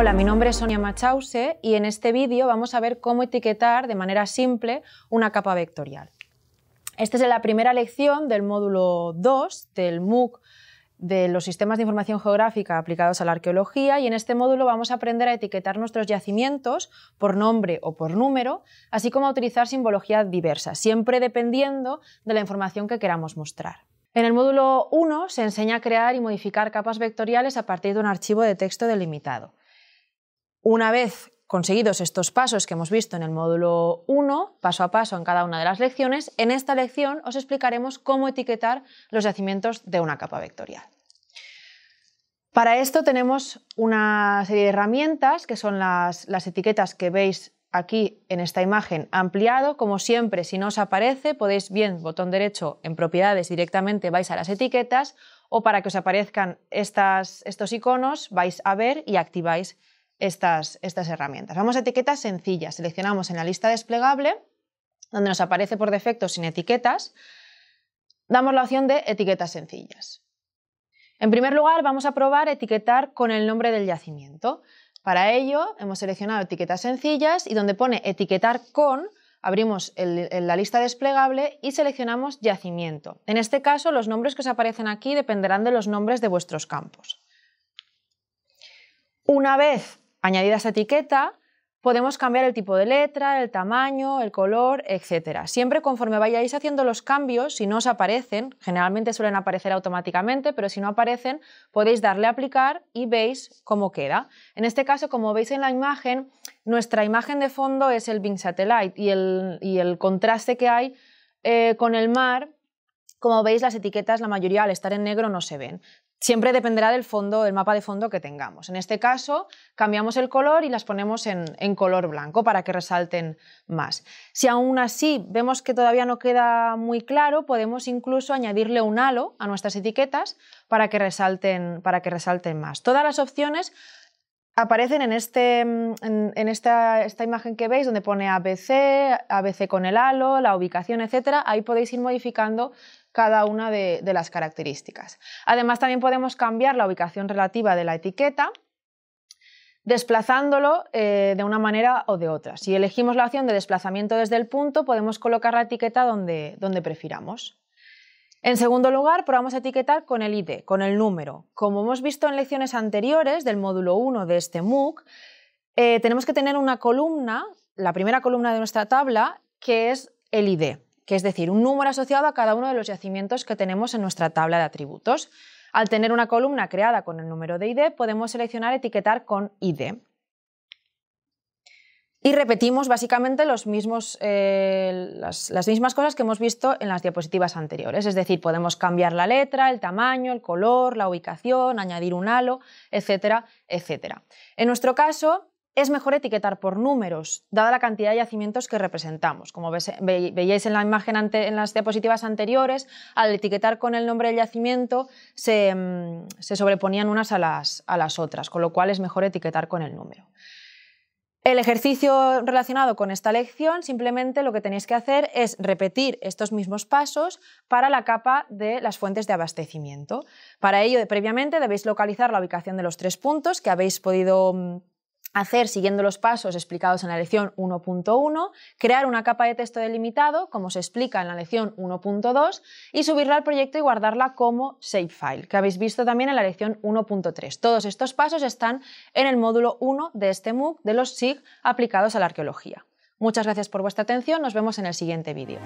Hola, mi nombre es Sonia Machause y en este vídeo vamos a ver cómo etiquetar de manera simple una capa vectorial. Esta es la primera lección del módulo 2 del MOOC de los sistemas de información geográfica aplicados a la arqueología y en este módulo vamos a aprender a etiquetar nuestros yacimientos por nombre o por número, así como a utilizar simbología diversa, siempre dependiendo de la información que queramos mostrar. En el módulo 1 se enseña a crear y modificar capas vectoriales a partir de un archivo de texto delimitado. Una vez conseguidos estos pasos que hemos visto en el módulo 1, paso a paso en cada una de las lecciones, en esta lección os explicaremos cómo etiquetar los yacimientos de una capa vectorial. Para esto tenemos una serie de herramientas que son las, etiquetas que veis aquí en esta imagen ampliado. Como siempre, si no os aparece, podéis bien botón derecho en propiedades directamente vais a las etiquetas o para que os aparezcan estas, estos iconos vais a ver y activáis estas, herramientas. Vamos a etiquetas sencillas. Seleccionamos en la lista desplegable, donde nos aparece por defecto sin etiquetas, damos la opción de etiquetas sencillas. En primer lugar, vamos a probar etiquetar con el nombre del yacimiento. Para ello, hemos seleccionado etiquetas sencillas y donde pone etiquetar con, abrimos la lista desplegable y seleccionamos yacimiento. En este caso, los nombres que os aparecen aquí dependerán de los nombres de vuestros campos. Una vez Añadida esa etiqueta, podemos cambiar el tipo de letra, el tamaño, el color, etc. Siempre conforme vayáis haciendo los cambios, si no os aparecen, generalmente suelen aparecer automáticamente, pero si no aparecen, podéis darle a aplicar y veis cómo queda. En este caso, como veis en la imagen, nuestra imagen de fondo es el Bing Satellite y el, contraste que hay eh, con el mar como veis, las etiquetas, la mayoría al estar en negro no se ven. Siempre dependerá del fondo, mapa de fondo que tengamos. En este caso, cambiamos el color y las ponemos en, color blanco para que resalten más. Si aún así vemos que todavía no queda muy claro, podemos incluso añadirle un halo a nuestras etiquetas para que resalten, para que resalten más. Todas las opciones aparecen en, este, mm, esta, imagen que veis donde pone ABC, ABC con el halo, la ubicación, etc. Ahí podéis ir modificando cada una de, las características. Además también podemos cambiar la ubicación relativa de la etiqueta desplazándolo eh, de una manera o de otra. Si elegimos la opción de desplazamiento desde el punto, podemos colocar la etiqueta donde, donde prefiramos. En segundo lugar, probamos a etiquetar con el ID, con el número. Como hemos visto en lecciones anteriores del módulo 1 de este MOOC, eh, tenemos que tener una columna, la primera columna de nuestra tabla, que es el ID, que es decir, un número asociado a cada uno de los yacimientos que tenemos en nuestra tabla de atributos. Al tener una columna creada con el número de ID, podemos seleccionar etiquetar con ID. Y repetimos básicamente eh, las, mismas cosas que hemos visto en las diapositivas anteriores. Es decir, podemos cambiar la letra, el tamaño, el color, la ubicación, añadir un halo, etcétera, etcétera. En nuestro caso, es mejor etiquetar por números, dada la cantidad de yacimientos que representamos. Como veíais en la imagen en las diapositivas anteriores, al etiquetar con el nombre del yacimiento se, mm, sobreponían unas a las otras, con lo cual es mejor etiquetar con el número. El ejercicio relacionado con esta lección, simplemente lo que tenéis que hacer es repetir estos mismos pasos para la capa de las fuentes de abastecimiento. Para ello, previamente debéis localizar la ubicación de los tres puntos que habéis podido mm, hacer siguiendo los pasos explicados en la lección 1.1, crear una capa de texto delimitado, como se explica en la lección 1.2, y subirla al proyecto y guardarla como shapefile, que habéis visto también en la lección 1.3. Todos estos pasos están en el módulo 1 de este MOOC de los SIG aplicados a la arqueología. Muchas gracias por vuestra atención, nos vemos en el siguiente vídeo.